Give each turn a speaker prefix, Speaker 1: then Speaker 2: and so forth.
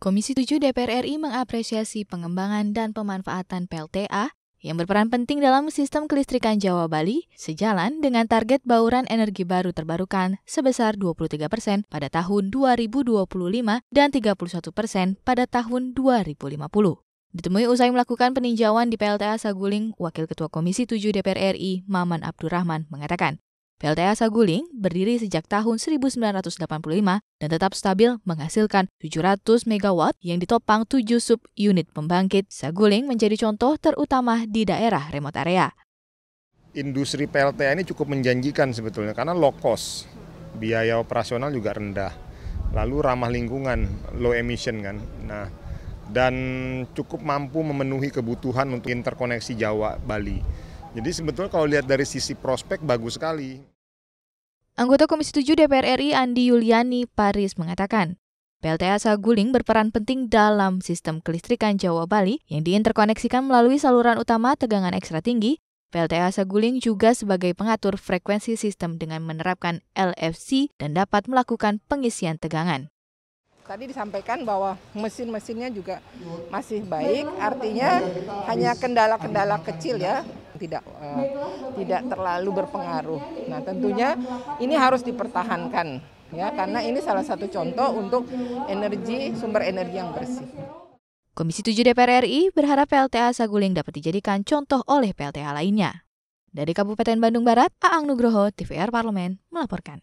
Speaker 1: Komisi 7 DPR RI mengapresiasi pengembangan dan pemanfaatan PLTA yang berperan penting dalam sistem kelistrikan Jawa Bali sejalan dengan target bauran energi baru terbarukan sebesar 23 persen pada tahun 2025 dan 31 persen pada tahun 2050. Ditemui usai melakukan peninjauan di PLTA Saguling, Wakil Ketua Komisi 7 DPR RI, Maman Abdurrahman, mengatakan, PLTA Saguling berdiri sejak tahun 1985 dan tetap stabil menghasilkan 700 MW yang ditopang 7 sub-unit pembangkit. Saguling menjadi contoh terutama di daerah remote
Speaker 2: area. Industri PLTA ini cukup menjanjikan sebetulnya karena low cost, biaya operasional juga rendah, lalu ramah lingkungan, low emission kan. Nah, dan cukup mampu memenuhi kebutuhan untuk interkoneksi Jawa-Bali. Jadi sebetulnya kalau lihat dari sisi prospek bagus sekali.
Speaker 1: Anggota Komisi 7 DPR RI Andi Yuliani Paris mengatakan, PLTA Saguling berperan penting dalam sistem kelistrikan Jawa Bali yang diinterkoneksikan melalui saluran utama tegangan ekstra tinggi. PLTA Saguling juga sebagai pengatur frekuensi sistem dengan menerapkan LFC dan dapat melakukan pengisian tegangan
Speaker 3: tadi disampaikan bahwa mesin-mesinnya juga masih baik, artinya hanya kendala-kendala kecil ya tidak uh, tidak terlalu berpengaruh. Nah, tentunya ini harus dipertahankan ya karena ini salah satu contoh untuk energi sumber energi yang bersih.
Speaker 1: Komisi 7 DPR RI berharap PLTA Saguling dapat dijadikan contoh oleh PLTA lainnya. Dari Kabupaten Bandung Barat, Aang Nugroho, TVR Parlemen melaporkan.